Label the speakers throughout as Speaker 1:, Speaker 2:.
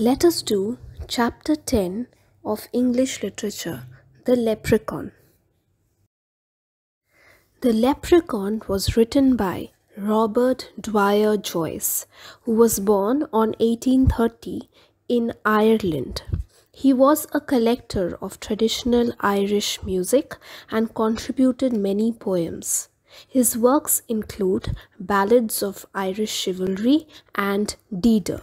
Speaker 1: Let us do Chapter 10 of English Literature The Leprechaun. The Leprechaun was written by Robert Dwyer Joyce, who was born on 1830 in Ireland. He was a collector of traditional Irish music and contributed many poems. His works include Ballads of Irish Chivalry and Deeder.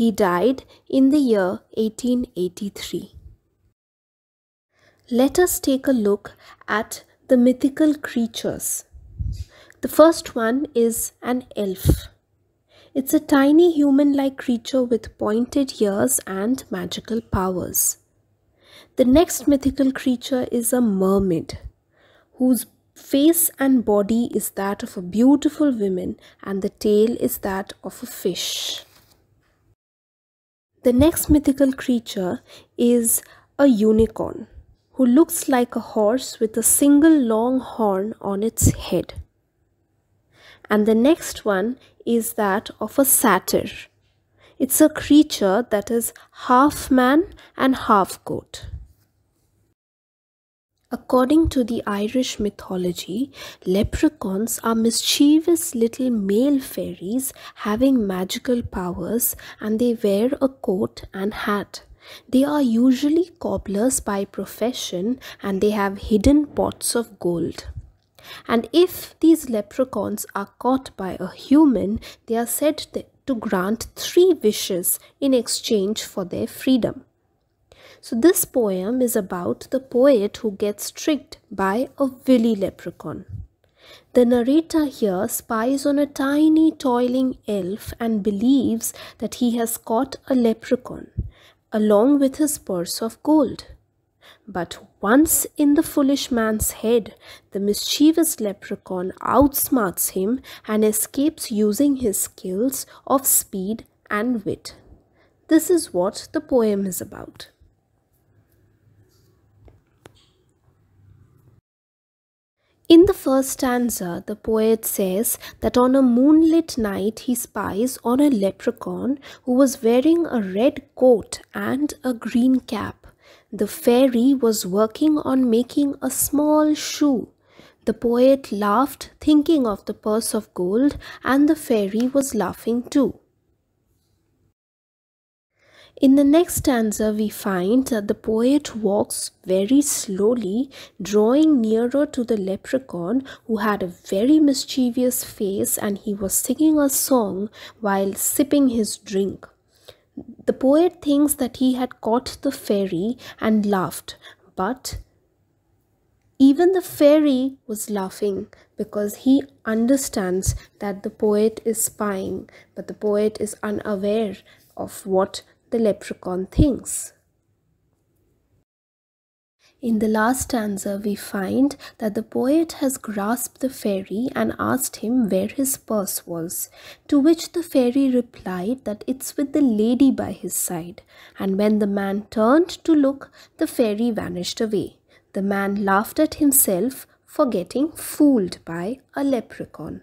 Speaker 1: He died in the year 1883. Let us take a look at the mythical creatures. The first one is an elf. It's a tiny human like creature with pointed ears and magical powers. The next mythical creature is a mermaid, whose face and body is that of a beautiful woman and the tail is that of a fish. The next mythical creature is a unicorn, who looks like a horse with a single long horn on its head. And the next one is that of a satyr. It's a creature that is half man and half goat. According to the Irish mythology, leprechauns are mischievous little male fairies having magical powers and they wear a coat and hat. They are usually cobblers by profession and they have hidden pots of gold. And if these leprechauns are caught by a human, they are said to grant three wishes in exchange for their freedom. So this poem is about the poet who gets tricked by a wily leprechaun. The narrator here spies on a tiny toiling elf and believes that he has caught a leprechaun along with his purse of gold. But once in the foolish man's head, the mischievous leprechaun outsmarts him and escapes using his skills of speed and wit. This is what the poem is about. In the first stanza, the poet says that on a moonlit night he spies on a leprechaun who was wearing a red coat and a green cap. The fairy was working on making a small shoe. The poet laughed, thinking of the purse of gold, and the fairy was laughing too. In the next stanza, we find that the poet walks very slowly, drawing nearer to the leprechaun who had a very mischievous face and he was singing a song while sipping his drink. The poet thinks that he had caught the fairy and laughed, but even the fairy was laughing because he understands that the poet is spying, but the poet is unaware of what the leprechaun thinks. In the last stanza, we find that the poet has grasped the fairy and asked him where his purse was, to which the fairy replied that it's with the lady by his side. And when the man turned to look, the fairy vanished away. The man laughed at himself for getting fooled by a leprechaun.